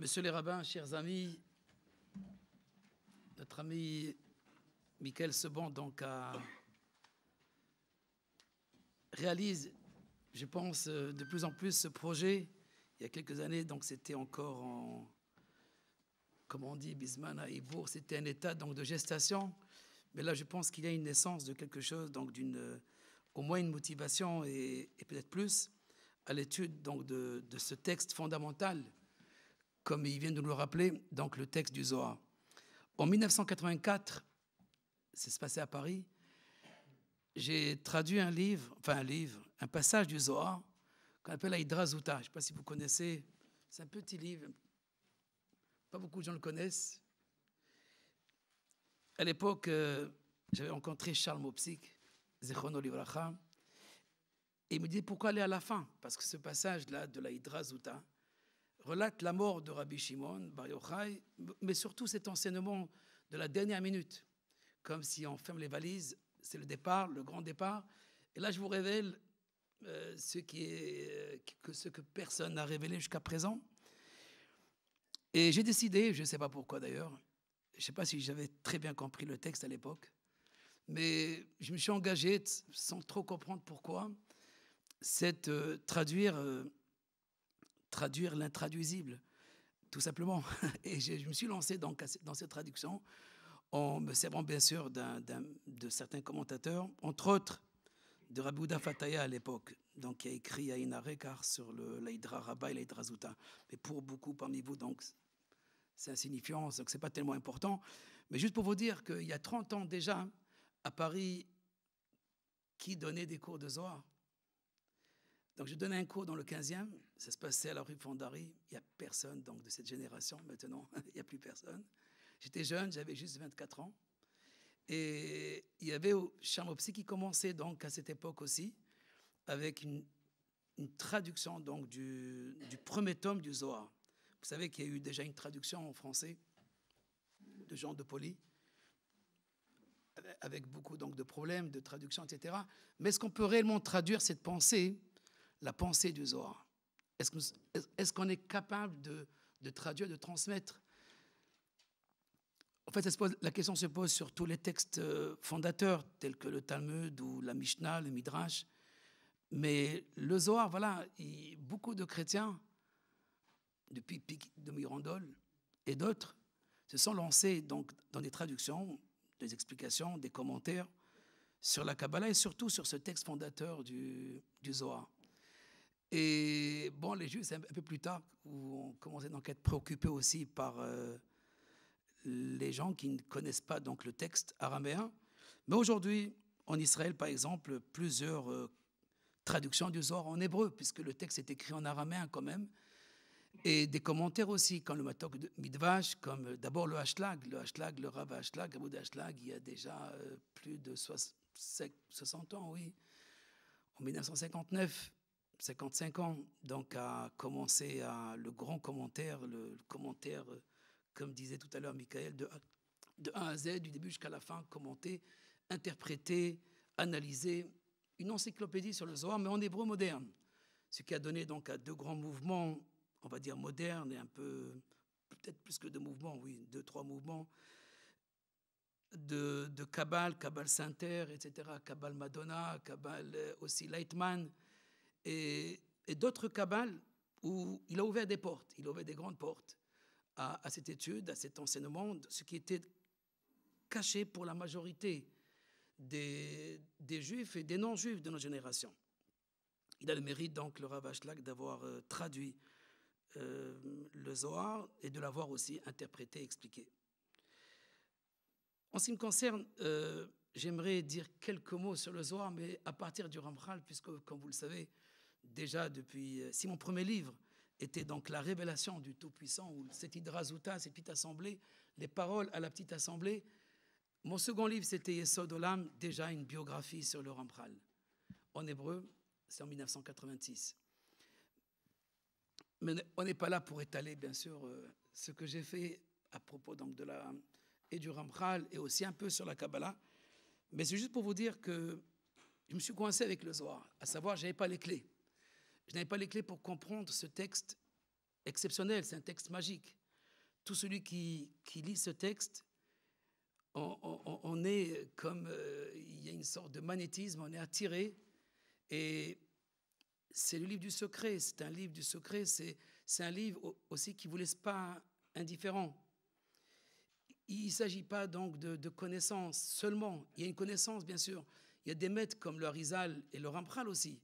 Monsieur les rabbins, chers amis, notre ami Michael Seban donc réalise, je pense, euh, de plus en plus ce projet. Il y a quelques années, donc c'était encore en, comment on dit, bismana à Ibourg, c'était un état donc de gestation. Mais là, je pense qu'il y a une naissance de quelque chose, donc d'une, euh, au moins une motivation et, peut-être plus à l'étude donc de ce texte fondamental comme il vient de nous le rappeler, donc le texte du Zohar. En 1984, c'est se passé à Paris, j'ai traduit un livre, enfin un livre, un passage du Zohar qu'on appelle Hydra Zouta. Je ne sais pas si vous connaissez, c'est un petit livre, pas beaucoup de gens le connaissent. À l'époque, euh, j'avais rencontré Charles Mopsik, Zechon Livracha, et il me dit pourquoi aller à la fin Parce que ce passage-là de la Hydra relate la mort de Rabbi Shimon Bar Yochai, mais surtout cet enseignement de la dernière minute, comme si on ferme les valises, c'est le départ, le grand départ. Et là, je vous révèle euh, ce, qui est, euh, que, ce que personne n'a révélé jusqu'à présent. Et j'ai décidé, je ne sais pas pourquoi d'ailleurs, je ne sais pas si j'avais très bien compris le texte à l'époque, mais je me suis engagé, sans trop comprendre pourquoi, c'est euh, traduire traduire l'intraduisible, tout simplement. Et je, me suis lancé donc dans cette traduction en me servant bien sûr de certains commentateurs, entre autres de Rabouda Fataya à l'époque, donc qui a écrit à Inarekar sur l'Aïdra Rabba et l'Aïdra Zouta. Mais pour beaucoup parmi vous, donc, c'est insignifiant, donc ce n'est pas tellement important. Mais juste pour vous dire qu'il y a 30 ans déjà, à Paris, qui donnait des cours de Zohar Donc je donnais un cours dans le 15e, ça se passait à la rue Fondary. Il n'y a personne donc de cette génération maintenant. Il n'y a plus personne. J'étais jeune, j'avais juste 24 ans. Et il y avait Charmopsy qui commençait donc à cette époque aussi avec une, traduction donc du, du, premier tome du Zohar. Vous savez qu'il y a eu déjà une traduction en français de Jean de Poli avec beaucoup donc de problèmes de traduction, etc. Mais est-ce qu'on peut réellement traduire cette pensée, la pensée du Zohar est-ce qu'on est, capable de, traduire, de transmettre En fait, la question se pose sur tous les textes euh, fondateurs, tels que le Talmud ou la Mishnah, le Midrash. Mais le Zohar, voilà, beaucoup de chrétiens, depuis Pic de Mirandol et d'autres, se sont lancés donc, dans des traductions, des explications, des commentaires sur la Kabbalah et surtout sur ce texte fondateur du, du Zohar. Et bon, les Juifs, c'est un peu plus tard où on commençait donc à être préoccupés aussi par euh, les gens qui ne connaissent pas donc le texte araméen. Mais aujourd'hui, en Israël, par exemple, plusieurs euh, traductions du Zohar en hébreu, puisque le texte est écrit en araméen quand même. Et des commentaires aussi, comme le Matok Midvash, comme euh, d'abord le Hashlag, le Hashlag, le Rav Hashlag, Aboud Hashlag, il y a déjà plus de 60 ans, oui, en 1959. 55 ans, donc a commencé à le grand commentaire, le, commentaire, euh, comme disait tout à l'heure Michael, de, de, A à Z, du début jusqu'à la fin, commenter, interpréter, analyser, une encyclopédie sur le Zohar, mais en hébreu moderne. Ce qui a donné donc à deux grands mouvements, on va dire modernes et un peu, peut-être plus que deux mouvements, oui, deux, trois mouvements, de, de Kabbal, Kabbal Sainter, etc., Kabbal Madonna, Kabbal euh, aussi Leitman, et, d'autres cabales où il a ouvert des portes, il a ouvert des grandes portes à, cette étude, à cet enseignement, ce qui était caché pour la majorité des, juifs et des non-juifs de nos générations. Il a le mérite, donc, le Rav d'avoir euh, traduit euh, le Zohar et de l'avoir aussi interprété, expliqué. En ce qui me concerne, euh, j'aimerais dire quelques mots sur le Zohar, mais à partir du Ramchal, puisque, comme vous le savez, déjà depuis. Euh, si mon premier livre était donc la révélation du Tout-Puissant, ou cette hydrazouta, cette petite assemblée, les paroles à la petite assemblée, mon second livre, c'était Yesod Olam, déjà une biographie sur le Rampral. En hébreu, c'est en 1986. Mais on n'est pas là pour étaler, bien sûr, euh, ce que j'ai fait à propos donc de la, et du Ramchal et aussi un peu sur la Kabbalah. Mais c'est juste pour vous dire que je me suis coincé avec le Zohar, à savoir, je n'avais pas les clés. Je n'avais pas les clés pour comprendre ce texte exceptionnel, c'est un texte magique. Tout celui qui, lit ce texte, on, est comme, euh, il y a une sorte de magnétisme, on est attiré. Et c'est le livre du secret, c'est un livre du secret, c'est un livre aussi qui ne vous laisse pas indifférent. Il ne s'agit pas donc de, de connaissances seulement, il y a une connaissance bien sûr, il y a des maîtres comme le Rizal et le Rampral aussi,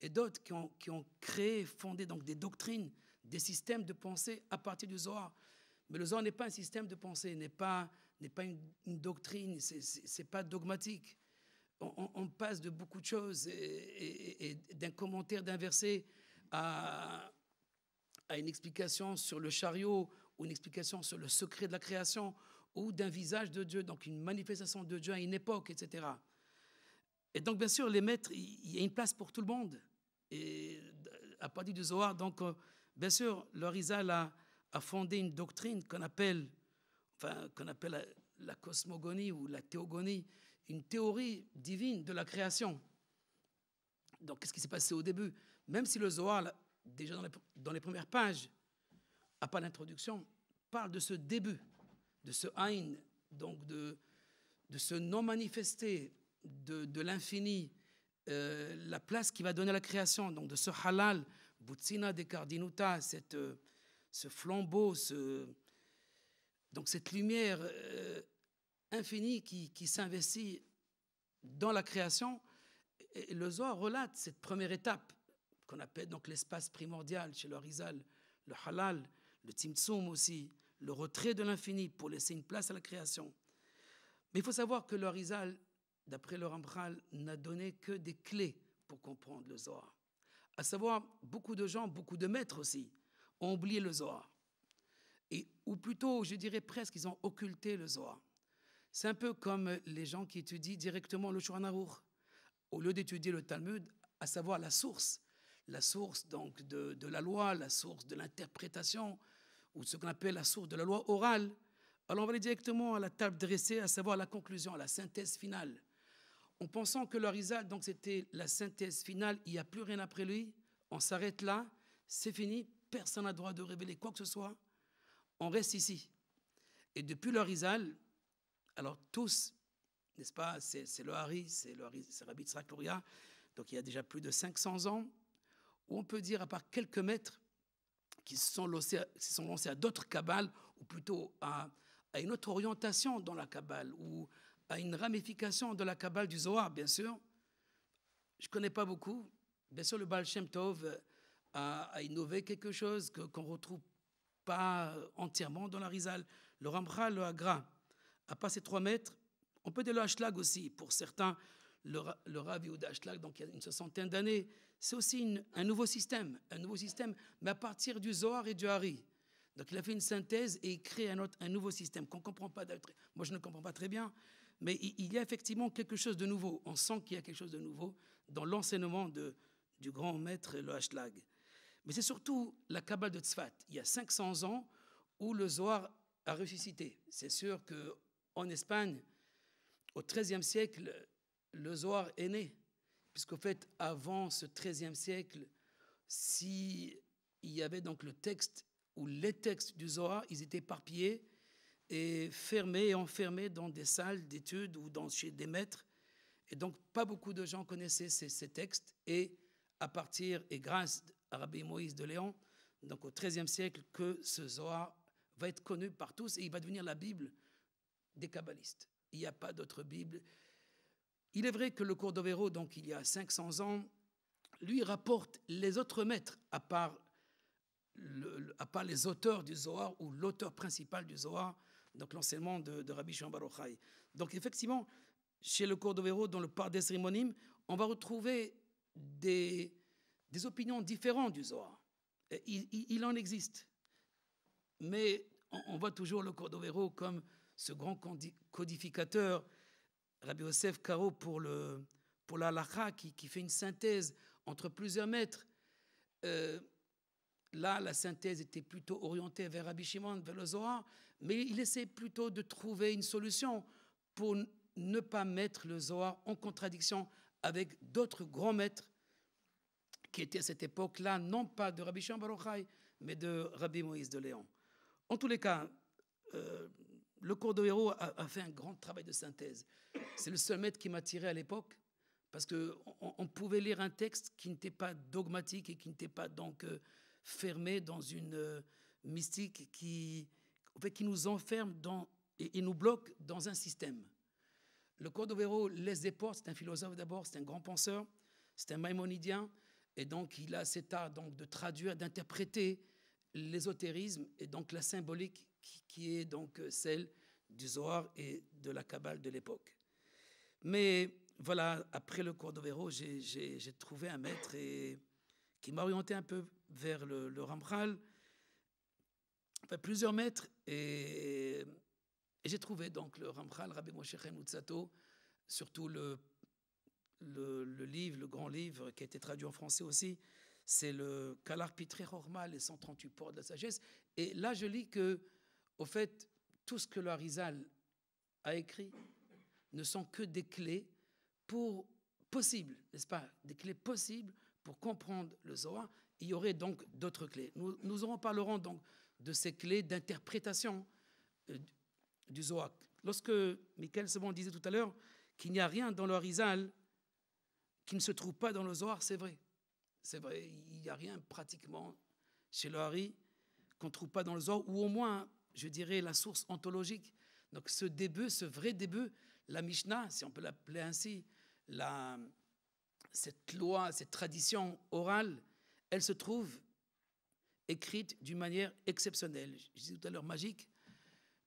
et d'autres qui ont, créé, fondé donc des doctrines, des systèmes de pensée à partir du Zohar. Mais le Zohar n'est pas un système de pensée, n'est pas, n'est pas une, doctrine, doctrine, c'est pas dogmatique. On, passe de beaucoup de choses et, d'un commentaire, d'un verset à, à une explication sur le chariot ou une explication sur le secret de la création ou d'un visage de Dieu, donc une manifestation de Dieu à une époque, etc. Et donc, bien sûr, les maîtres, il y a une place pour tout le monde. Et à partir du Zohar, donc, euh, bien sûr, le a, a fondé une doctrine qu'on appelle, enfin, qu'on appelle la, cosmogonie ou la théogonie, une théorie divine de la création. Donc, qu'est-ce qui s'est passé au début Même si le Zohar, déjà dans les, premières pages, à part l'introduction, parle de ce début, de ce Haïn, donc de, de ce non manifesté, de, l'infini, euh, la place qui va donner à la création, donc de ce halal, Butsina de Cardinuta, euh, ce flambeau, ce, donc cette lumière euh, infinie qui, s'investit dans la création, et le Zohar relate cette première étape qu'on appelle donc l'espace primordial chez le Rizal, le halal, le Tzimtzum aussi, le retrait de l'infini pour laisser une place à la création. Mais il faut savoir que le Rizal d'après le Rambral, n'a donné que des clés pour comprendre le Zohar. À savoir, beaucoup de gens, beaucoup de maîtres aussi, ont oublié le Zohar. Et, ou plutôt, je dirais presque, ils ont occulté le Zohar. C'est un peu comme les gens qui étudient directement le Shulchan Au lieu d'étudier le Talmud, à savoir la source, la source donc de, la loi, la source de l'interprétation, ou ce qu'on appelle la source de la loi orale. Alors on va aller directement à la table dressée, à savoir la conclusion, à la synthèse finale en pensant que le Rizal, donc c'était la synthèse finale, il n'y a plus rien après lui, on s'arrête là, c'est fini, personne n'a droit de révéler quoi que ce soit, on reste ici. Et depuis le Rizal, alors tous, n'est-ce pas, c'est le Hari, c'est le Rabbi Tzrak donc il y a déjà plus de 500 ans, où on peut dire, à part quelques maîtres, qui se sont lancés, à d'autres cabales, ou plutôt à, une autre orientation dans la cabale, ou à une ramification de la Kabbale du Zohar, bien sûr. Je ne connais pas beaucoup. Bien sûr, le Baal Shem Tov euh, a, innové quelque chose qu'on ne retrouve pas euh, entièrement dans la Rizal. Le Ramchal, le Agra, a passé trois mètres. On peut dire le Hashlag aussi, pour certains, le, Ravi Rav le Hashlag, donc il y a une soixantaine d'années. C'est aussi un nouveau système, un nouveau système, mais à partir du Zohar et du Hari. Donc il a fait une synthèse et il crée un, autre, un nouveau système qu'on ne comprend pas. Moi, je ne comprends pas très bien mais il y a effectivement quelque chose de nouveau. On sent qu'il y a quelque chose de nouveau dans l'enseignement du grand maître le Hashtag Mais c'est surtout la Kabbale de Tzfat, il y a 500 ans, où le Zohar a ressuscité. C'est sûr qu'en Espagne, au XIIIe siècle, le Zohar est né. Puisqu'au fait, avant ce XIIIe siècle, s'il y avait donc le texte ou les textes du Zohar, ils étaient éparpillés et fermés et enfermés dans des salles d'études ou dans, chez des maîtres. Et donc, pas beaucoup de gens connaissaient ces, textes. Et à partir et grâce à Rabbi Moïse de Léon, donc au XIIIe siècle, que ce Zohar va être connu par tous et il va devenir la Bible des kabbalistes. Il n'y a pas d'autre Bible. Il est vrai que le cours Cordovero, donc il y a 500 ans, lui rapporte les autres maîtres, à part, à part les auteurs du Zohar ou l'auteur principal du Zohar, donc l'enseignement de, Rabbi Shimon Donc effectivement, chez le Cordovero, dans le par des cérémonies, on va retrouver des, opinions différentes du Zohar. Il, en existe. Mais on, voit toujours le Cordovero comme ce grand codificateur, Rabbi Yosef Caro pour, le, la Lacha, qui, fait une synthèse entre plusieurs maîtres. Euh, là, la synthèse était plutôt orientée vers Rabbi Shimon, vers le Zohar mais il essaie plutôt de trouver une solution pour ne pas mettre le Zohar en contradiction avec d'autres grands maîtres qui étaient à cette époque-là, non pas de Rabbi Shimon Baruchai, mais de Rabbi Moïse de Léon. En tous les cas, euh, le cours de héros a, fait un grand travail de synthèse. C'est le seul maître qui m'a tiré à l'époque, parce qu'on pouvait lire un texte qui n'était pas dogmatique et qui n'était pas donc euh, fermé dans une euh, mystique qui, qui nous enferme dans, et, nous bloque dans un système. Le Cordovero laisse des portes, c'est un philosophe d'abord, c'est un grand penseur, c'est un maïmonidien, et donc il a cet art donc, de traduire, d'interpréter l'ésotérisme et donc la symbolique qui, est donc euh, celle du Zohar et de la Kabbale de l'époque. Mais voilà, après le Cordovero, j'ai trouvé un maître et, qui m'a orienté un peu vers le, le plusieurs mètres Et, j'ai trouvé donc le Ramchal, Rabbi Moshe Chaim Utsato, surtout le, le, livre, le grand livre qui a été traduit en français aussi, c'est le Kalar Pitre Horma, les 138 portes de la sagesse. Et là, je lis que, au fait, tout ce que le Harizal a écrit ne sont que des clés pour possibles, n'est-ce pas Des clés possibles pour comprendre le Zohar. Il y aurait donc d'autres clés. Nous, nous en parlerons donc de ces clés d'interprétation euh, du Zohar. Lorsque Michael Sebon disait tout à l'heure qu'il n'y a rien dans le Harizal qui ne se trouve pas dans le Zohar, c'est vrai. C'est vrai, il n'y a rien pratiquement chez le Hari qu'on ne trouve pas dans le Zohar, ou au moins, je dirais, la source ontologique. Donc ce début, ce vrai début, la Mishnah, si on peut l'appeler ainsi, cette loi, cette tradition orale, elle se trouve écrite d'une manière exceptionnelle. Je disais tout à l'heure magique,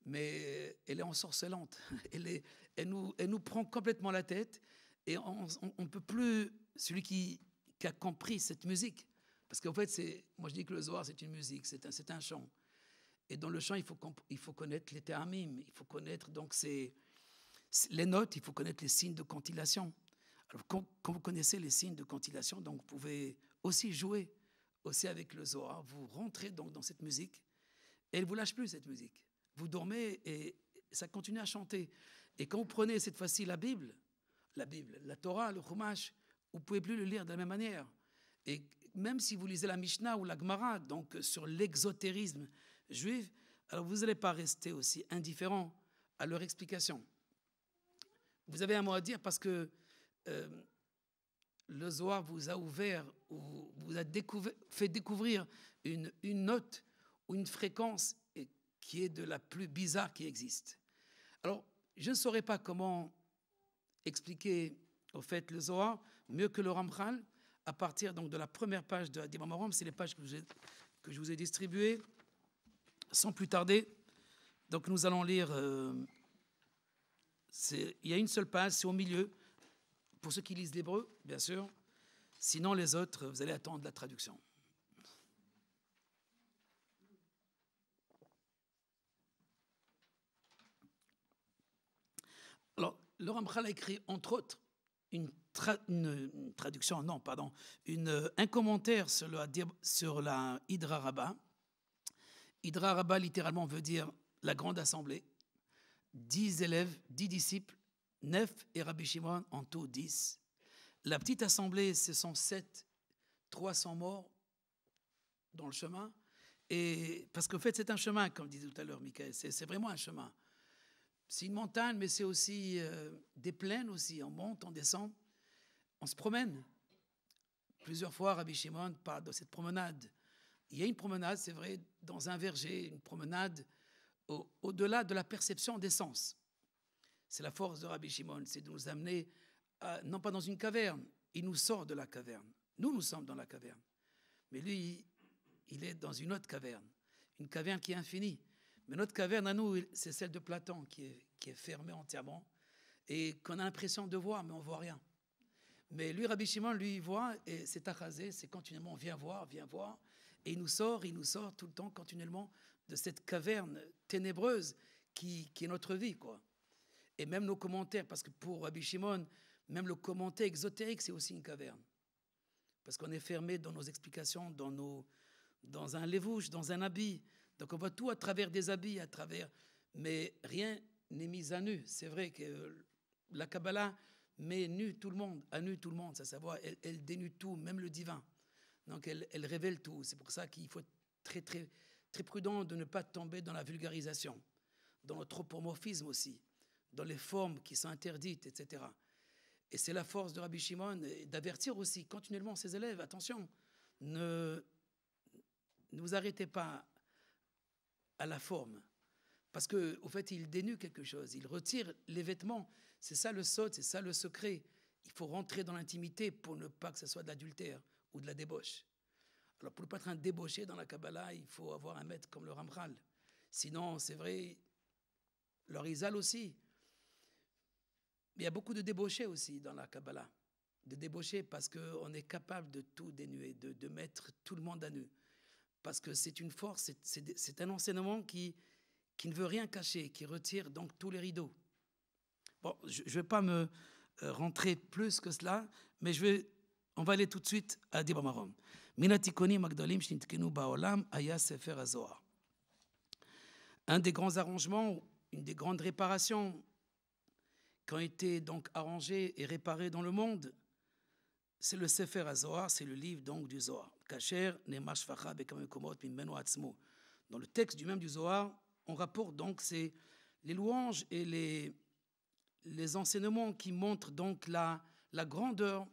mais elle est ensorcelante. Elle, nous, elle nous prend complètement la tête et on ne peut plus. Celui qui, a compris cette musique, parce qu'en fait, c'est, moi je dis que le Zohar, c'est une musique, c'est un, un chant. Et dans le chant, il faut, il faut connaître les termes il faut connaître donc les notes, il faut connaître les signes de cantillation. quand, vous connaissez les signes de cantillation, donc vous pouvez aussi jouer aussi avec le Zohar, vous rentrez donc dans cette musique et elle vous lâche plus cette musique. Vous dormez et ça continue à chanter. Et quand vous prenez cette fois-ci la Bible, la Bible, la Torah, le Chumash, vous pouvez plus le lire de la même manière. Et même si vous lisez la Mishnah ou la Gemara, donc euh, sur l'exotérisme juif, alors vous n'allez pas rester aussi indifférent à leur explication. Vous avez un mot à dire parce que euh, le Zohar vous a ouvert ou vous a fait découvrir une, note ou une fréquence qui est de la plus bizarre qui existe. Alors, je ne saurais pas comment expliquer au fait le Zohar mieux que le Ramchal à partir donc de la première page de Adimamoram, c'est les pages que, je vous ai distribuées. Sans plus tarder, donc nous allons lire. Euh, il y a une seule page, c'est au milieu, pour ceux qui lisent l'hébreu, bien sûr. Sinon, les autres, vous allez attendre la traduction. Alors, le Ramchal a écrit, entre autres, une, traduction, non, pardon, euh, un commentaire sur, sur la Hydra Rabba. Hydra Rabba, littéralement, veut dire la grande assemblée. Dix élèves, dix disciples 9 et Rabbi Shimon en tout 10. La petite assemblée, ce sont 7, 300 morts dans le chemin. Et parce qu'en fait, c'est un chemin, comme disait tout à l'heure Michael, c'est vraiment un chemin. C'est une montagne, mais c'est aussi euh, des plaines aussi. On monte, on descend, on se promène. Plusieurs fois, Rabbi Shimon part dans cette promenade. Il y a une promenade, c'est vrai, dans un verger, une promenade au-delà de la perception des sens. C'est la force de Rabbi Shimon, c'est de nous amener, non pas dans une caverne, il nous sort de la caverne. Nous, nous sommes dans la caverne. Mais lui, il est dans une autre caverne, une caverne qui est infinie. Mais notre caverne à nous, c'est celle de Platon qui est, fermée entièrement et qu'on a l'impression de voir, mais on voit rien. Mais lui, Rabbi Shimon, lui, il voit et c'est arrasé, c'est continuellement viens voir, viens voir. Et il nous sort, il nous sort tout le temps, continuellement, de cette caverne ténébreuse qui, qui est notre vie, quoi. Et même nos commentaires, parce que pour Abishimon, même le commentaire exotérique, c'est aussi une caverne. Parce qu'on est fermé dans nos explications, dans, nos, dans un lévouche, dans un habit. Donc on voit tout à travers des habits, à travers. Mais rien n'est mis à nu. C'est vrai que la Kabbalah met nu tout le monde, à nu tout le monde, ça savoir. Elle, elle dénue tout, même le divin. Donc elle, révèle tout. C'est pour ça qu'il faut être très, très, très prudent de ne pas tomber dans la vulgarisation, dans le tropomorphisme aussi dans les formes qui sont interdites, etc. Et c'est la force de Rabbi Shimon d'avertir aussi continuellement ses élèves, attention, ne, ne vous arrêtez pas à la forme. Parce que, au fait, il dénue quelque chose, il retire les vêtements. C'est ça le saut, c'est ça le secret. Il faut rentrer dans l'intimité pour ne pas que ce soit de l'adultère ou de la débauche. Alors, pour ne pas être un débauché dans la Kabbalah, il faut avoir un maître comme le Ramchal. Sinon, c'est vrai, le Rizal aussi, il y a beaucoup de débauchés aussi dans la Kabbalah. De débauchés parce qu'on est capable de tout dénuer, de, mettre tout le monde à nu. Parce que c'est une force, c'est un enseignement qui, qui ne veut rien cacher, qui retire donc tous les rideaux. Bon, je ne vais pas me euh, rentrer plus que cela, mais je vais, on va aller tout de suite à Sefer Un des grands arrangements, une des grandes réparations qui ont été donc arrangés et réparés dans le monde. C'est le Sefer HaZohar, c'est le livre donc du Zohar. Kacher, Nemash Dans le texte du même du Zohar, on rapporte donc ces, les louanges et les, les enseignements qui montrent donc la, la grandeur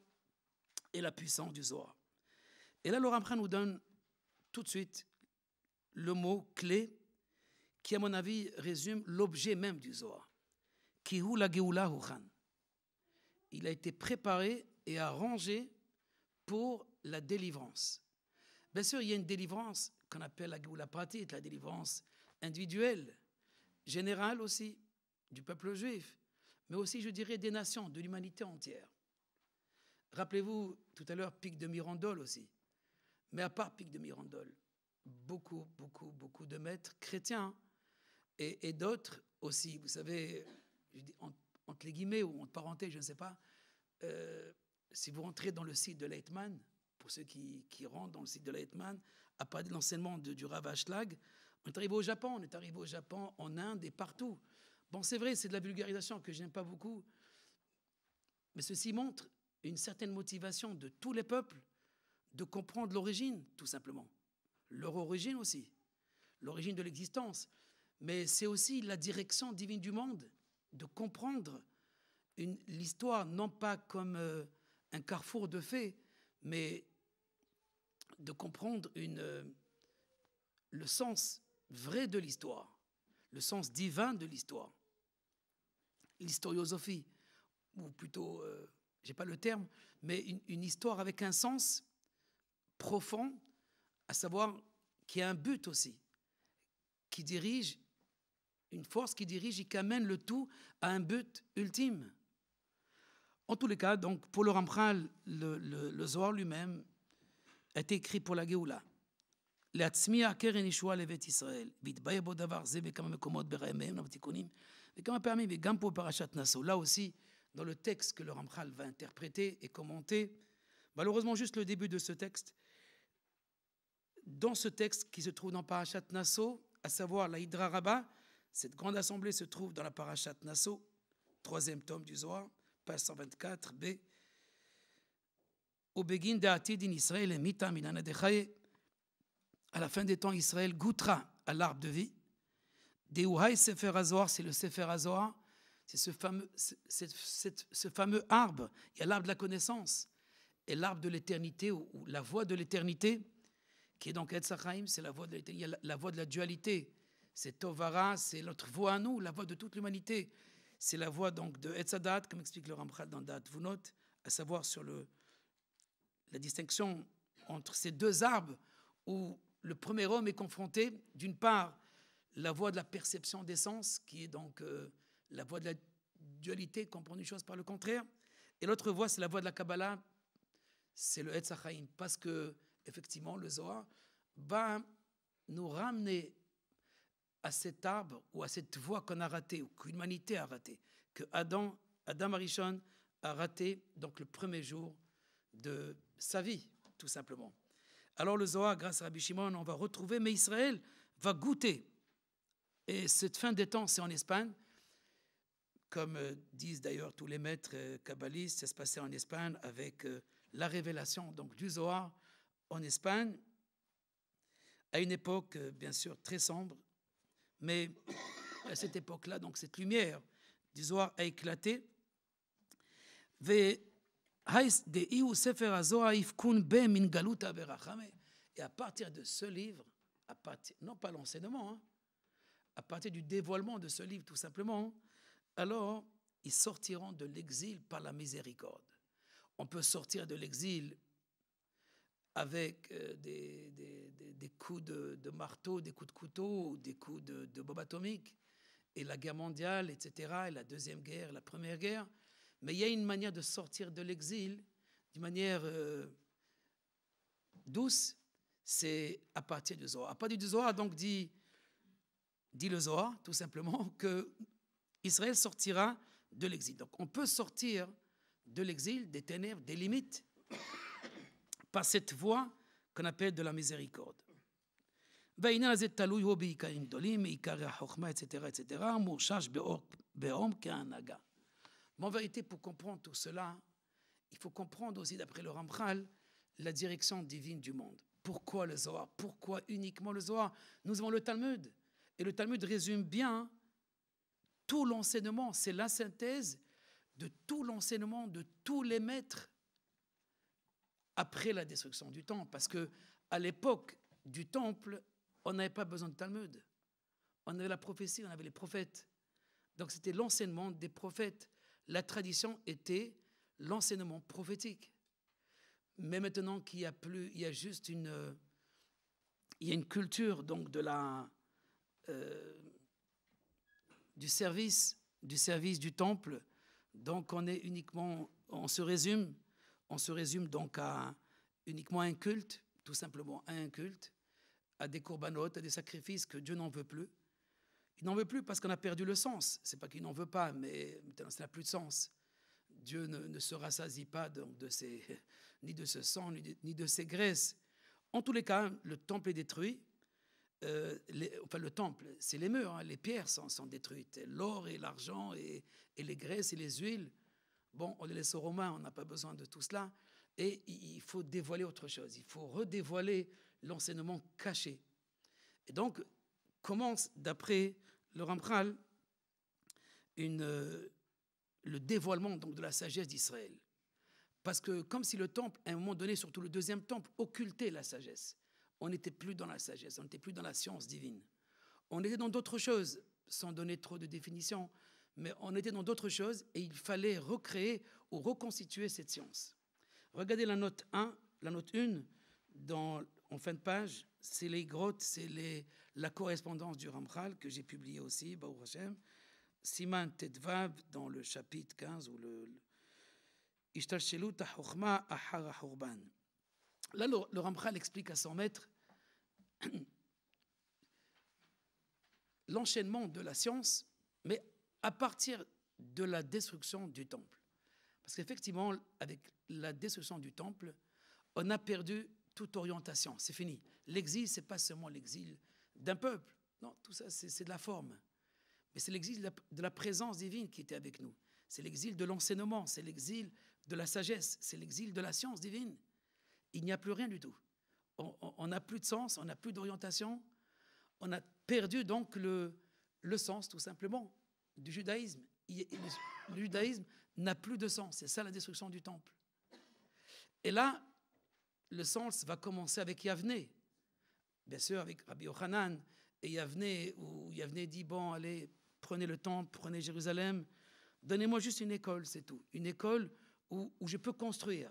et la puissance du Zohar. Et là, le Prin nous donne tout de suite le mot clé qui, à mon avis, résume l'objet même du Zohar. Il a été préparé et arrangé pour la délivrance. Bien sûr, il y a une délivrance qu'on appelle la Geoula Pratit, la délivrance individuelle, générale aussi, du peuple juif, mais aussi, je dirais, des nations, de l'humanité entière. Rappelez-vous tout à l'heure Pic de Mirandole aussi. Mais à part Pic de Mirandole, beaucoup, beaucoup, beaucoup de maîtres chrétiens et d'autres aussi. Vous savez, entre, les guillemets ou entre parenthèses, je ne sais pas, euh, si vous rentrez dans le site de Leitman, pour ceux qui, rentrent dans le site de Leitman, à part de l'enseignement du Rav Ashlag, on est arrivé au Japon, on est arrivé au Japon, en Inde et partout. Bon, c'est vrai, c'est de la vulgarisation que je n'aime pas beaucoup, mais ceci montre une certaine motivation de tous les peuples de comprendre l'origine, tout simplement. Leur origine aussi, l'origine de l'existence, mais c'est aussi la direction divine du monde de comprendre l'histoire, non pas comme euh, un carrefour de faits, mais de comprendre euh, le sens vrai de l'histoire, le sens divin de l'histoire. L'historiosophie, ou plutôt, je euh, j'ai pas le terme, mais une, une, histoire avec un sens profond, à savoir qui a un but aussi, qui dirige une force qui dirige et qui amène le tout à un but ultime. En tous les cas, donc, pour le Ramchal, le, le, Zohar lui-même a été écrit pour la Géoula. Là aussi, dans le texte que le Ramchal va interpréter et commenter, malheureusement juste le début de ce texte, dans ce texte qui se trouve dans Parashat Nassau, à savoir la Hydra Rabbah, cette grande assemblée se trouve dans la Parashat Nassau, troisième tome du Zohar, page 124 B. Au begin d'Atidin Israël et Mitam à la fin des temps, Israël goûtera à l'arbre de vie. Deuhaï Sefer azohar » c'est le Sefer azohar, c'est ce fameux, ce fameux arbre. Il y a l'arbre de la connaissance et l'arbre de l'éternité, ou, la voie de l'éternité, qui est donc Etzachaim, c'est la voie de la voie de la dualité c'est Tovara, c'est notre voix à nous, la voix de toute l'humanité. C'est la voix donc de Etzadat, comme explique le Ramchal dans Dat note à savoir sur le, la distinction entre ces deux arbres où le premier homme est confronté, d'une part, la voie de la perception des sens, qui est donc euh, la voie de la dualité, comprendre une chose par le contraire, et l'autre voie, c'est la voie de la Kabbalah, c'est le Etzachaim, parce que, effectivement, le Zohar va nous ramener à cet arbre ou à cette voie qu'on a ratée ou qu'humanité a ratée, que Adam, Adam Arishon a raté donc le premier jour de sa vie, tout simplement. Alors le Zohar, grâce à Rabbi Shimon, on va retrouver, mais Israël va goûter. Et cette fin des temps, c'est en Espagne. Comme euh, disent d'ailleurs tous les maîtres euh, kabbalistes, ça se passait en Espagne avec euh, la révélation donc du Zohar en Espagne, à une époque bien sûr très sombre, mais à cette époque-là, donc cette lumière du a éclaté. Et à partir de ce livre, à partir, non pas l'enseignement, hein, à partir du dévoilement de ce livre tout simplement, alors ils sortiront de l'exil par la miséricorde. On peut sortir de l'exil avec euh, des, coups de, marteau, des coups de couteau, des coups de, de bombe atomique, et la guerre mondiale, etc., et la deuxième guerre, la première guerre. Mais il y a une manière de sortir de l'exil d'une manière euh, douce, c'est à partir du Zohar. À partir du Zohar, donc, dit, dit le Zohar, tout simplement, que Israël sortira de l'exil. Donc, on peut sortir de l'exil, des ténèbres, des limites par cette voie qu'on appelle de la miséricorde. Mais en vérité, pour comprendre tout cela, il faut comprendre aussi, d'après le Ramchal, la direction divine du monde. Pourquoi le Zohar Pourquoi uniquement le Zohar Nous avons le Talmud. Et le Talmud résume bien tout l'enseignement. C'est la synthèse de tout l'enseignement de tous les maîtres après la destruction du temple, parce que à l'époque du temple, on n'avait pas besoin de Talmud. On avait la prophétie, on avait les prophètes. Donc c'était l'enseignement des prophètes. La tradition était l'enseignement prophétique. Mais maintenant qu'il y a plus, il y a juste une, euh, il y a une culture donc de la, euh, du service, du service du temple. Donc on est uniquement, on se résume on se résume donc à uniquement un culte, tout simplement un culte, à des courbanotes, à des sacrifices que Dieu n'en veut plus. Il n'en veut plus parce qu'on a perdu le sens. C'est pas qu'il n'en veut pas, mais maintenant ça n'a plus de sens. Dieu ne, se rassasie pas de, de ni de ce sang, ni de, ces graisses. En tous les cas, le temple est détruit. Euh, enfin, le temple, c'est les murs, hein. les pierres sont, détruites. L'or et l'argent et les graisses et les huiles. Bon, on les laisse aux Romains, on n'a pas besoin de tout cela. Et il faut dévoiler autre chose, il faut redévoiler l'enseignement caché. Et donc, commence, d'après le Rampral, euh, le dévoilement donc, de la sagesse d'Israël. Parce que comme si le temple, à un moment donné, surtout le deuxième temple, occultait la sagesse. On n'était plus dans la sagesse, on n'était plus dans la science divine. On était dans d'autres choses, sans donner trop de définitions mais on était dans d'autres choses et il fallait recréer ou reconstituer cette science. Regardez la note 1, la note 1 dans, en fin de page, c'est les grottes, c'est la correspondance du Ramchal que j'ai publié aussi, Baou Hashem. Siman Tedvab, dans le chapitre 15, ou le. Là, le, le Ramchal explique à son maître l'enchaînement de la science, mais à partir de la destruction du temple. Parce qu'effectivement, avec la destruction du temple, on a perdu toute orientation. C'est fini. L'exil, c'est pas seulement l'exil d'un peuple. Non, tout ça, c'est de la forme. Mais c'est l'exil de, la, présence divine qui était avec nous. C'est l'exil de l'enseignement, c'est l'exil de la sagesse, c'est l'exil de la science divine. Il n'y a plus rien du tout. On n'a plus de sens, on n'a plus d'orientation. On a perdu donc le, le sens, tout simplement du judaïsme. le judaïsme n'a plus de sens. C'est ça la destruction du temple. Et là, le sens va commencer avec Yavné. Bien sûr, avec Rabbi Yochanan et Yavné, où Yavne dit Bon, allez, prenez le temple, prenez Jérusalem, donnez-moi juste une école, c'est tout. Une école où, où je peux construire,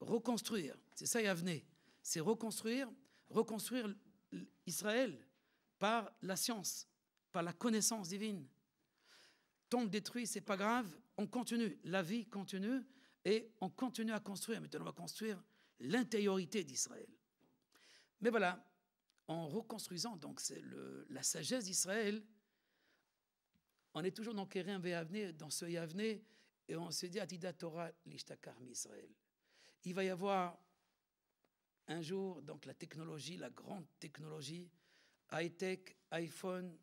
reconstruire. C'est ça Yavné. C'est reconstruire, reconstruire Israël par la science, par la connaissance divine tant détruit, c'est pas grave, on continue, la vie continue et on continue à construire. Maintenant, on va construire l'intériorité d'Israël. Mais voilà, en reconstruisant donc le, la sagesse d'Israël, on est toujours dans Kérim dans ce Yavné, et on se dit Atida Torah l'Ishtakar Israël. Il va y avoir un jour, donc la technologie, la grande technologie, high-tech, iPhone,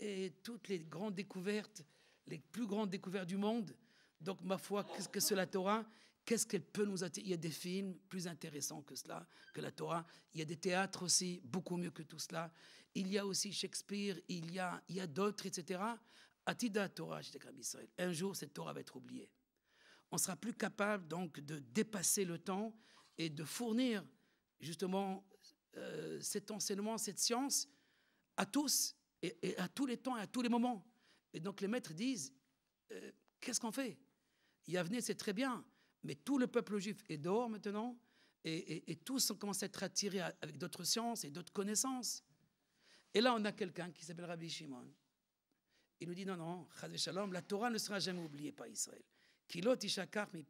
et toutes les grandes découvertes les plus grandes découvertes du monde. Donc, ma foi, qu'est-ce que c'est la Torah Qu'est-ce qu'elle peut nous attirer Il y a des films plus intéressants que cela, que la Torah. Il y a des théâtres aussi, beaucoup mieux que tout cela. Il y a aussi Shakespeare, il y a, il a d'autres, etc. Atida Torah, Israël. Un jour, cette Torah va être oubliée. On sera plus capable donc de dépasser le temps et de fournir justement euh, cet enseignement, cette science à tous et à tous les temps et à tous les moments. Et donc les maîtres disent, euh, qu'est-ce qu'on fait Yavne, c'est très bien, mais tout le peuple juif est dehors maintenant, et, et, et tous à être attirés avec d'autres sciences et d'autres connaissances. Et là, on a quelqu'un qui s'appelle Rabbi Shimon. Il nous dit, non, non, Shalom, la Torah ne sera jamais oubliée par Israël. Kilot ishakar mi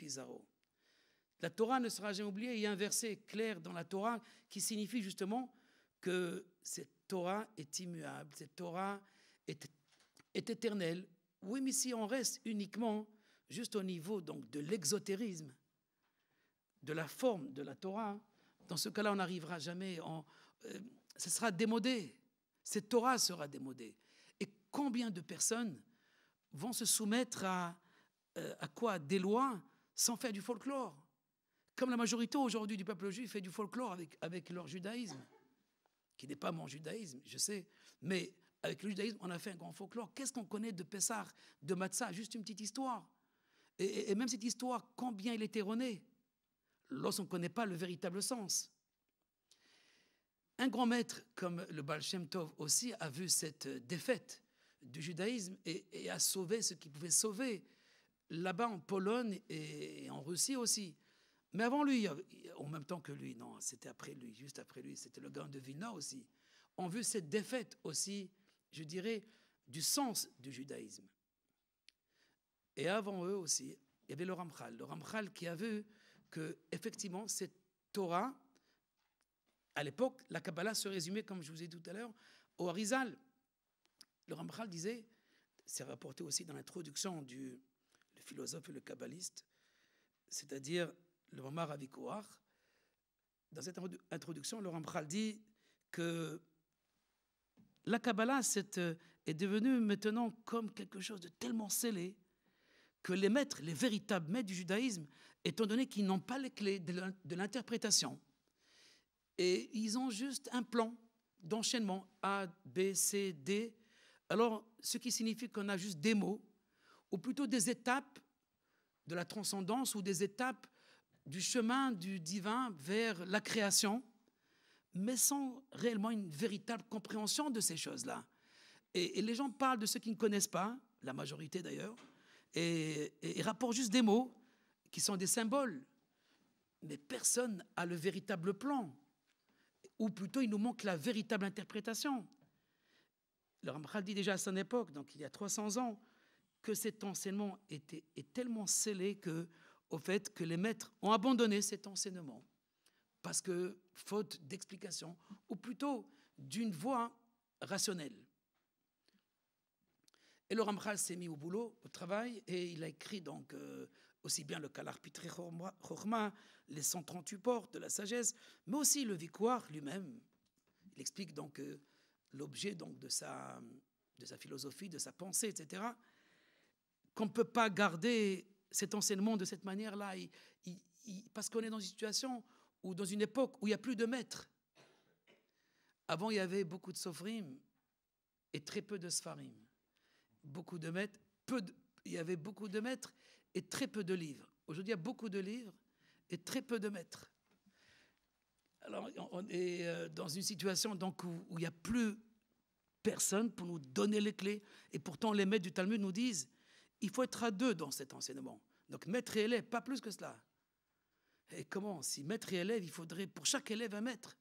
La Torah ne sera jamais oubliée. Il y a un verset clair dans la Torah qui signifie justement que cette Torah est immuable, cette Torah est est éternel. Oui, mais si on reste uniquement juste au niveau donc de l'exotérisme, de la forme de la Torah, dans ce cas-là, on n'arrivera jamais. En, euh, ce sera démodé. Cette Torah sera démodée. Et combien de personnes vont se soumettre à, euh, à quoi Des lois sans faire du folklore. Comme la majorité aujourd'hui du peuple juif fait du folklore avec, avec leur judaïsme, qui n'est pas mon judaïsme, je sais. Mais avec le judaïsme, on a fait un grand folklore. Qu'est-ce qu'on connaît de Pessah, de Matzah Juste une petite histoire. Et, même cette histoire, combien il est erroné lorsqu'on ne connaît pas le véritable sens. Un grand maître comme le Baal Shem Tov aussi a vu cette euh, défaite du judaïsme et, a sauvé ce qu'il pouvait sauver là-bas en Pologne et en Russie aussi. Mais avant lui, euh, en même temps que lui, non, c'était après lui, juste après lui, c'était le grand de Vilna aussi, ont vu cette défaite aussi je dirais, du sens du judaïsme. Et avant eux aussi, il y avait le Ramchal. Le Ramchal qui a vu que, effectivement, cette Torah, à l'époque, la Kabbalah se résumait, comme je vous ai dit tout à l'heure, au Harizal. Le Ramchal disait, c'est rapporté aussi dans l'introduction du le philosophe et le kabbaliste, c'est-à-dire le Mamar Avikouar. Dans cette introduction, le Ramchal dit que la Kabbalah euh, est, devenue maintenant comme quelque chose de tellement scellé que les maîtres, les véritables maîtres du judaïsme, étant donné qu'ils n'ont pas les clés de l'interprétation, et ils ont juste un plan d'enchaînement A, B, C, D, alors ce qui signifie qu'on a juste des mots, ou plutôt des étapes de la transcendance, ou des étapes du chemin du divin vers la création, mais sans réellement une véritable compréhension de ces choses-là. Et, les gens parlent de ceux qui ne connaissent pas, la majorité d'ailleurs, et, rapportent juste des mots qui sont des symboles. Mais personne a le véritable plan, ou plutôt il nous manque la véritable interprétation. Le Ramchal dit déjà à son époque, donc il y a 300 ans, que cet enseignement était, est tellement scellé que, au fait que les maîtres ont abandonné cet enseignement parce que faute d'explication, ou plutôt d'une voie rationnelle. Et le Ramchal s'est mis au boulot, au travail, et il a écrit donc euh, aussi bien le Kalar Pitre Chorma, les 138 portes de la sagesse, mais aussi le Vicoire lui-même. Il explique donc euh, l'objet donc de sa, de sa philosophie, de sa pensée, etc. Qu'on ne peut pas garder cet enseignement de cette manière-là, parce qu'on est dans une situation ou dans une époque où il n'y a plus de maîtres. Avant, il y avait beaucoup de sofrim et très peu de sfarim. Beaucoup de maîtres, peu il y avait beaucoup de maîtres et très peu de livres. Aujourd'hui, il y a beaucoup de livres et très peu de maîtres. Alors, on est euh, dans une situation donc, où, il n'y a plus personne pour nous donner les clés. Et pourtant, les maîtres du Talmud nous disent il faut être à deux dans cet enseignement. Donc, maître et élève, pas plus que cela. Et eh, comment Si maître et élève, il faudrait pour chaque élève un maître.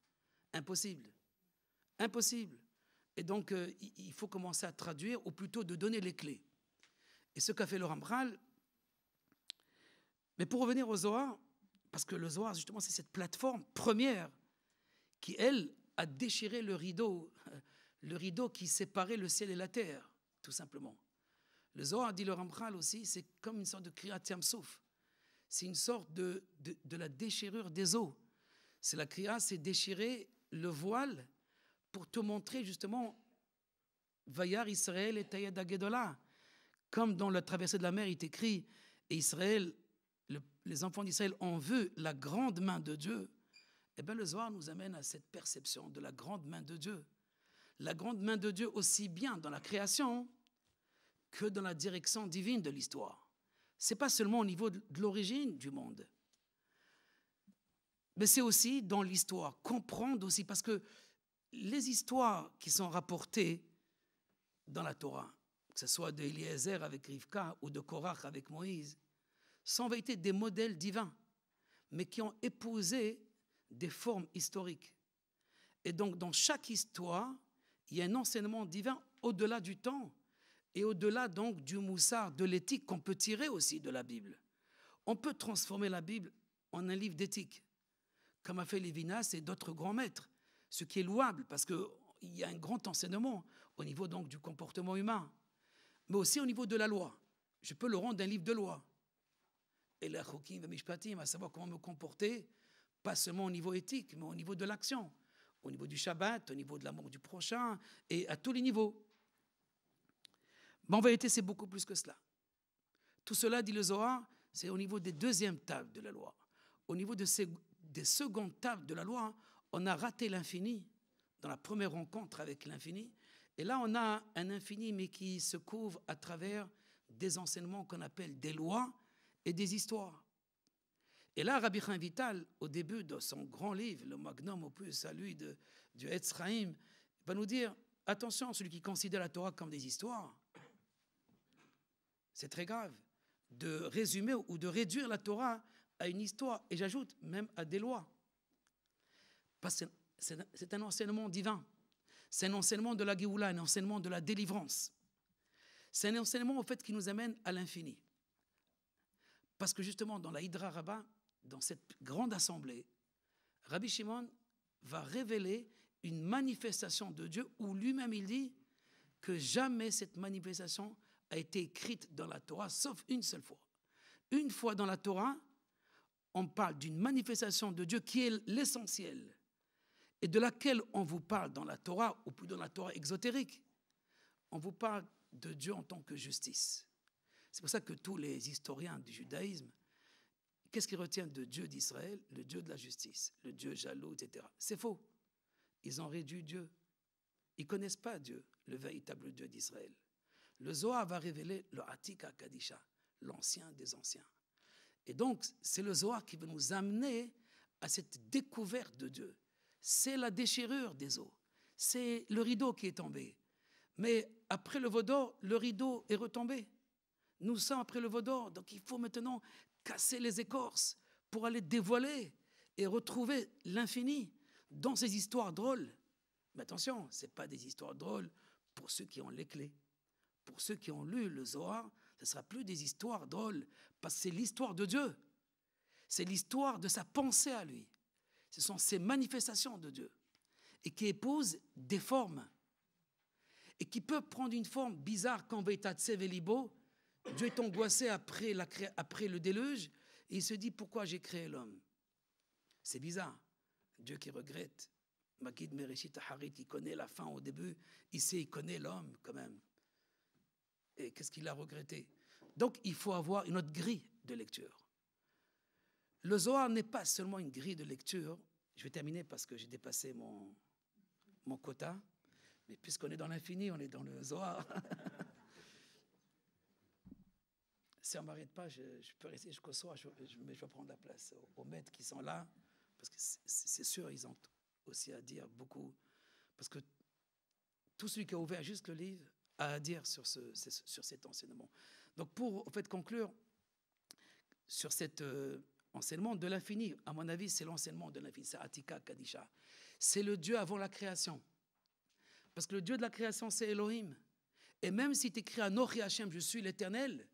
Impossible. Impossible. Et donc, euh, il faut commencer à traduire, ou plutôt de donner les clés. Et ce qu'a fait Laurent Bral. Mais pour revenir au Zohar, parce que le Zohar, justement, c'est cette plateforme première qui, elle, a déchiré le rideau, le rideau qui séparait le ciel et la terre, tout simplement. Le Zohar, dit Laurent Bral aussi, c'est comme une sorte de tiam souf c'est une sorte de, de, la déchirure des eaux. C'est la créa, c'est déchirer le voile pour te montrer justement Vayar Israël et Tayad Agedola. Comme dans la traversée de la mer, il est écrit et Israël, les enfants d'Israël ont vu la grande main de Dieu. Eh bien, le Zohar nous amène à cette perception de la grande main de Dieu. La grande main de Dieu aussi bien dans la création que dans la direction divine de l'histoire c'est pas seulement au niveau de l'origine du monde, mais c'est aussi dans l'histoire, comprendre aussi, parce que les histoires qui sont rapportées dans la Torah, que ce soit de avec Rivka ou de Korach avec Moïse, sont en vérité des modèles divins, mais qui ont épousé des formes historiques. Et donc, dans chaque histoire, il y a un enseignement divin au-delà du temps et au-delà donc du moussard, de l'éthique qu'on peut tirer aussi de la Bible. On peut transformer la Bible en un livre d'éthique, comme a fait Lévinas et d'autres grands maîtres, ce qui est louable parce qu'il y a un grand enseignement au niveau donc du comportement humain, mais aussi au niveau de la loi. Je peux le rendre un livre de loi. Et la va Mishpatim, à savoir comment me comporter, pas seulement au niveau éthique, mais au niveau de l'action, au niveau du Shabbat, au niveau de l'amour du prochain et à tous les niveaux. Mais en vérité, c'est beaucoup plus que cela. Tout cela, dit le Zohar, c'est au niveau des deuxièmes tables de la loi. Au niveau des secondes tables de la loi, on a raté l'infini dans la première rencontre avec l'infini. Et là, on a un infini, mais qui se couvre à travers des enseignements qu'on appelle des lois et des histoires. Et là, Rabbi Chaim Vital, au début de son grand livre, le magnum opus à lui de, du Etzraïm, va nous dire attention, celui qui considère la Torah comme des histoires, c'est très grave de résumer ou de réduire la Torah à une histoire, et j'ajoute même à des lois. Parce que c'est un enseignement divin. C'est un enseignement de la Géoula, un enseignement de la délivrance. C'est un enseignement, en fait, qui nous amène à l'infini. Parce que justement, dans la Hydra Rabbah, dans cette grande assemblée, Rabbi Shimon va révéler une manifestation de Dieu où lui-même il dit que jamais cette manifestation a été écrite dans la Torah, sauf une seule fois. Une fois dans la Torah, on parle d'une manifestation de Dieu qui est l'essentiel et de laquelle on vous parle dans la Torah, ou plus dans la Torah exotérique. On vous parle de Dieu en tant que justice. C'est pour ça que tous les historiens du judaïsme, qu'est-ce qu'ils retiennent de Dieu d'Israël Le Dieu de la justice, le Dieu jaloux, etc. C'est faux. Ils ont réduit Dieu. Ils ne connaissent pas Dieu, le véritable Dieu d'Israël. Le Zohar va révéler le Atika Kadisha, l'ancien des anciens. Et donc, c'est le Zohar qui veut nous amener à cette découverte de Dieu. C'est la déchirure des eaux. C'est le rideau qui est tombé. Mais après le Vaudor, le rideau est retombé. Nous sommes après le Vaudor, donc il faut maintenant casser les écorces pour aller dévoiler et retrouver l'infini dans ces histoires drôles. Mais attention, ce pas des histoires drôles pour ceux qui ont les clés pour ceux qui ont lu le Zohar, ce ne sera plus des histoires drôles, parce que c'est l'histoire de Dieu. C'est l'histoire de sa pensée à lui. Ce sont ses manifestations de Dieu, et qui épousent des formes, et qui peuvent prendre une forme bizarre quand Veitat Velibo, Dieu est angoissé après, le déluge, et il se dit pourquoi j'ai créé l'homme C'est bizarre. Dieu qui regrette. Makid Mereshit Harit, il connaît la fin au début. il sait, il connaît l'homme quand même et qu'est-ce qu'il a regretté. Donc il faut avoir une autre grille de lecture. Le Zohar n'est pas seulement une grille de lecture. Je vais terminer parce que j'ai dépassé mon, mon quota. Mais puisqu'on est dans l'infini, on est dans le Zohar. si on ne m'arrête pas, je, peux rester jusqu'au soir, je, mais je vais prendre la place aux, aux maîtres qui sont là, parce que c'est sûr, ils ont aussi à dire beaucoup. Parce que tout celui qui a ouvert juste le livre à dire sur, ce, sur cet enseignement. Donc pour en fait, conclure sur cet euh, enseignement de l'infini, à mon avis, c'est l'enseignement de l'infini, c'est Atika Kadisha. C'est le Dieu avant la création. Parce que le Dieu de la création, c'est Elohim. Et même si tu écris à Nochi Hachem, je suis l'Éternel,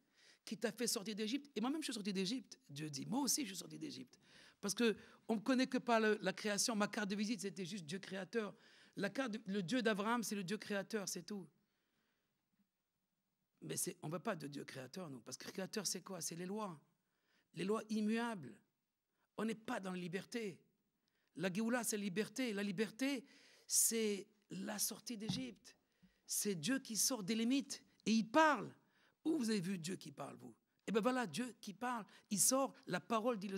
qui t'a fait sortir d'Égypte, et moi-même je suis sorti d'Égypte, Dieu dit, moi aussi je suis sorti d'Égypte. Parce qu'on ne connaît que par la création, ma carte de visite c'était juste Dieu créateur. La carte, le Dieu d'Abraham, c'est le Dieu créateur, c'est tout. Mais on ne va pas de Dieu créateur, non. Parce que créateur, c'est quoi C'est les lois. Les lois immuables. On n'est pas dans la liberté. La Géoula, c'est la liberté. La liberté, c'est la sortie d'Égypte. C'est Dieu qui sort des limites et il parle. Où vous avez vu Dieu qui parle, vous Et eh bien voilà, Dieu qui parle. Il sort. La parole, dit le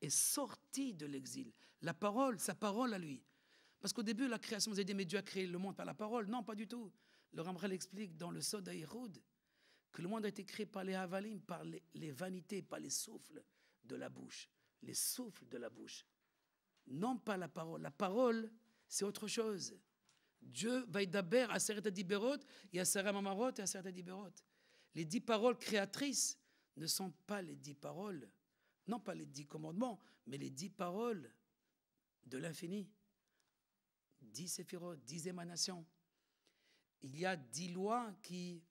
est sortie de l'exil. La parole, sa parole à lui. Parce qu'au début, la création, vous avez dit, mais Dieu a créé le monde par la parole. Non, pas du tout. Le Ramchal explique dans le Sod que le monde a été créé par les havalim, par les, vanités, par les souffles de la bouche. Les souffles de la bouche. Non pas la parole. La parole, c'est autre chose. Dieu va d'abord à Seret Adiberot et à à Les dix paroles créatrices ne sont pas les dix paroles, non pas les dix commandements, mais les dix paroles de l'infini. Dix séphirotes, dix émanations il y a dix lois qui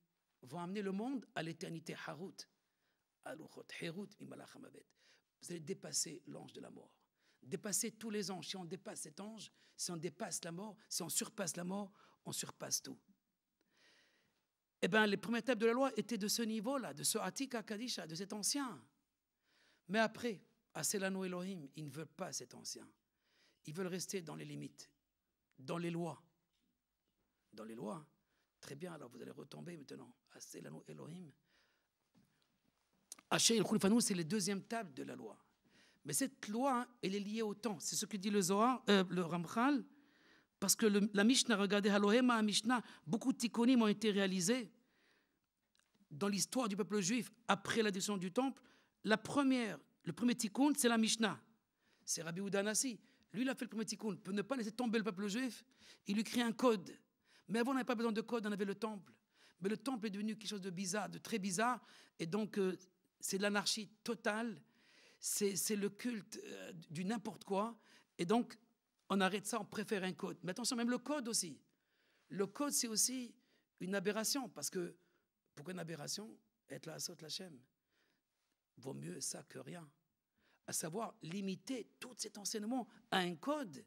vont amener le monde à l'éternité Harut. Vous allez dépasser l'ange de la mort. Dépasser tous les anges. Si on dépasse cet ange, si on dépasse la mort, si on surpasse la mort, on surpasse tout. Eh bien, les premiers tables de la loi étaient de ce niveau-là, de ce Atika Kadisha, de cet ancien. Mais après, à Elohim, ils ne veulent pas cet ancien. Ils veulent rester dans les limites, dans les lois. Dans les lois. Très bien, alors vous allez retomber maintenant. Asselanu Elohim. Haché el c'est les deuxième table de la loi. Mais cette loi, elle est liée au temps. C'est ce que dit le Zohar, euh, le Ramchal, parce que la Mishnah, regardez, Halohem Mishnah, beaucoup de tikkunim ont été réalisés dans l'histoire du peuple juif après la destruction du temple. La première, le premier tikkun, c'est la Mishnah. C'est Rabbi Oudanassi. Lui, il a fait le premier tikkun. Pour ne pas laisser tomber le peuple juif, il lui crée un code. Mais avant, on n'avait pas besoin de code, on avait le temple. Mais le temple est devenu quelque chose de bizarre, de très bizarre. Et donc, euh, c'est l'anarchie totale. C'est le culte euh, du n'importe quoi. Et donc, on arrête ça, on préfère un code. Mais attention, même le code aussi. Le code, c'est aussi une aberration. Parce que, pourquoi une aberration Être là, saute la chaîne. Vaut mieux ça que rien. À savoir, limiter tout cet enseignement à un code.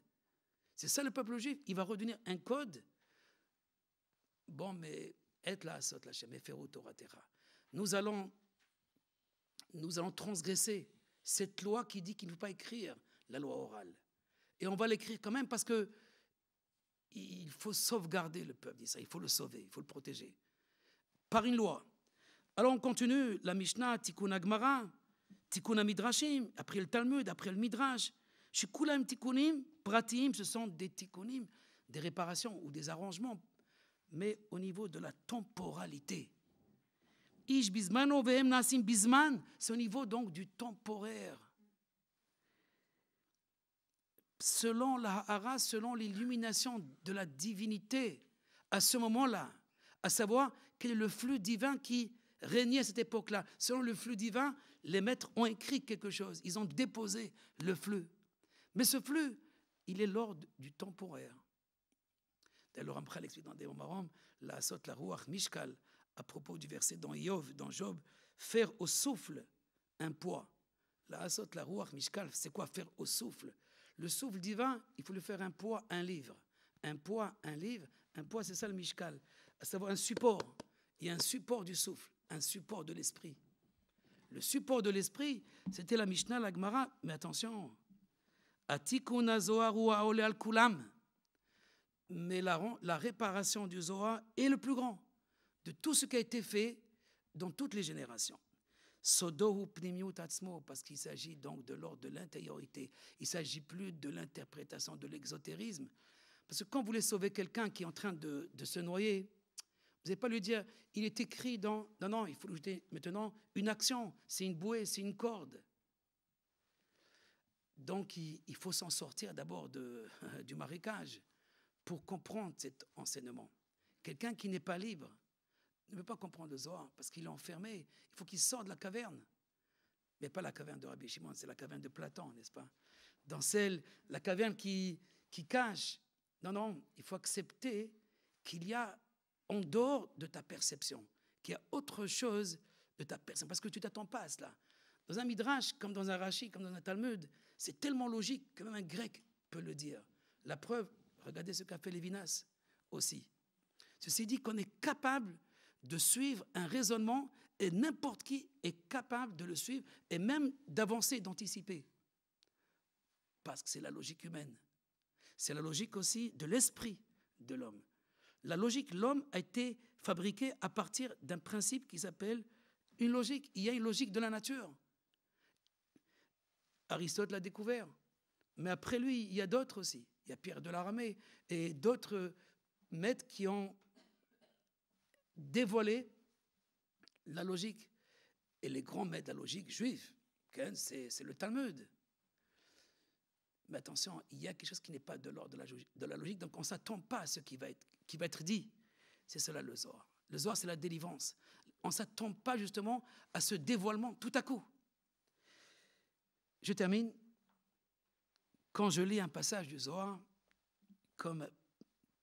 C'est ça le peuple juif. Il va redevenir un code bon, mais la Nous allons, nous allons transgresser cette loi qui dit qu'il ne faut pas écrire la loi orale. Et on va l'écrire quand même parce que il faut sauvegarder le peuple d'Israël, il faut le sauver, il faut le protéger par une loi. Alors on continue la Mishnah, Tikkun Agmara, Tikkun Midrashim, après le Talmud, après le Midrash. Shikulam Tikkunim, Pratim, ce sont des Tikkunim, des réparations ou des arrangements mais au niveau de la temporalité. Ish bisman, c'est au niveau donc du temporaire. Selon la selon l'illumination de la divinité, à ce moment-là, à savoir quel est le flux divin qui régnait à cette époque-là. Selon le flux divin, les maîtres ont écrit quelque chose, ils ont déposé le flux. Mais ce flux, il est l'ordre du temporaire le Ramchal explique dans la sot la ruach mishkal, à propos du verset dans Yov dans Job, faire au souffle un poids. La sot la ruach mishkal, c'est quoi faire au souffle Le souffle divin, il faut lui faire un poids, un livre. Un poids, un livre. Un poids, c'est ça le mishkal. À savoir un support. Il y a un support du souffle, un support de l'esprit. Le support de l'esprit, c'était la Mishnah, la Gemara. Mais attention, Atikuna Zoharu Aole al Kulam mais la, réparation du Zohar est le plus grand de tout ce qui a été fait dans toutes les générations. Sodohu pnimiut tatsmo parce qu'il s'agit donc de l'ordre de l'intériorité. Il s'agit plus de l'interprétation de l'exotérisme. Parce que quand vous voulez sauver quelqu'un qui est en train de, se noyer, vous n'allez pas lui dire, il est écrit dans... Non, non, il faut lui maintenant une action, c'est une bouée, c'est une corde. Donc il, faut s'en sortir d'abord du marécage pour comprendre cet enseignement. Quelqu'un qui n'est pas libre ne peut pas comprendre le Zohar parce qu'il est enfermé. Il faut qu'il sorte de la caverne. Mais pas la caverne de Rabbi Shimon, c'est la caverne de Platon, n'est-ce pas Dans celle, la caverne qui, qui cache. Non, non, il faut accepter qu'il y a en dehors de ta perception, qu'il y a autre chose de ta perception, parce que tu t'attends pas à cela. Dans un midrash, comme dans un rashi, comme dans un Talmud, c'est tellement logique que même un grec peut le dire. La preuve, Regardez ce qu'a fait Lévinas aussi. Ceci dit qu'on est capable de suivre un raisonnement et n'importe qui est capable de le suivre et même d'avancer, d'anticiper. Parce que c'est la logique humaine. C'est la logique aussi de l'esprit de l'homme. La logique, l'homme a été fabriqué à partir d'un principe qui s'appelle une logique. Il y a une logique de la nature. Aristote l'a découvert. Mais après lui, il y a d'autres aussi il y a Pierre de l'Armée et d'autres maîtres qui ont dévoilé la logique. Et les grands maîtres de la logique juive, c'est le Talmud. Mais attention, il y a quelque chose qui n'est pas de l'ordre de, la logique, donc on ne s'attend pas à ce qui va être, qui va être dit. C'est cela le Zohar. Le Zohar, c'est la délivrance. On ne s'attend pas justement à ce dévoilement tout à coup. Je termine quand je lis un passage du Zohar, comme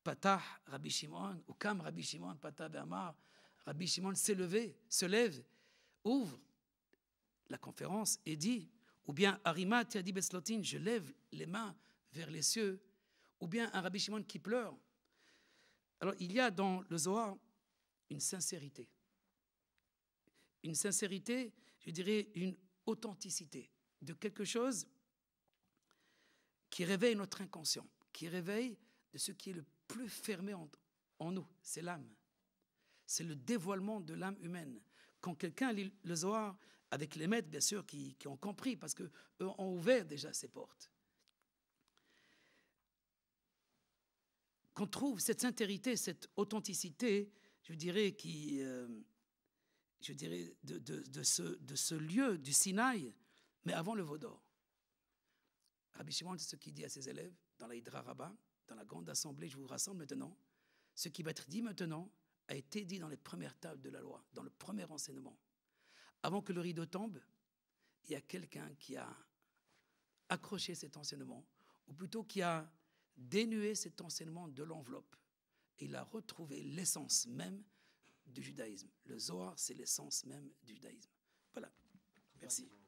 Patah Rabbi Shimon, ou Kam Rabbi Shimon, Patah Bermar, Rabbi Shimon s'est levé, se lève, ouvre la conférence et dit, ou bien Arima Tiadi Beslotin, je lève les mains vers les cieux, ou bien un Rabbi Shimon qui pleure. Alors il y a dans le Zohar une sincérité, une sincérité, je dirais une authenticité de quelque chose qui réveille notre inconscient, qui réveille de ce qui est le plus fermé en, nous, c'est l'âme. C'est le dévoilement de l'âme humaine. Quand quelqu'un lit le avec les maîtres, bien sûr, qui, ont compris, parce qu'eux ont ouvert déjà ces portes, qu'on trouve cette sincérité, cette authenticité, je dirais, euh, de, ce, de ce lieu du Sinaï, mais avant le Vaudor. Rabbi Shimon, c'est ce qu'il dit à ses élèves dans la Hydra Rabbah, dans la grande assemblée, je vous rassemble maintenant. Ce qui va être dit maintenant a été dit dans les premières tables de la loi, dans le premier enseignement. Avant que le rideau tombe, il y a quelqu'un qui a accroché cet enseignement, ou plutôt qui a dénué cet enseignement de l'enveloppe. il a retrouvé l'essence même du judaïsme. Le Zohar, c'est l'essence même du judaïsme. Voilà. Merci.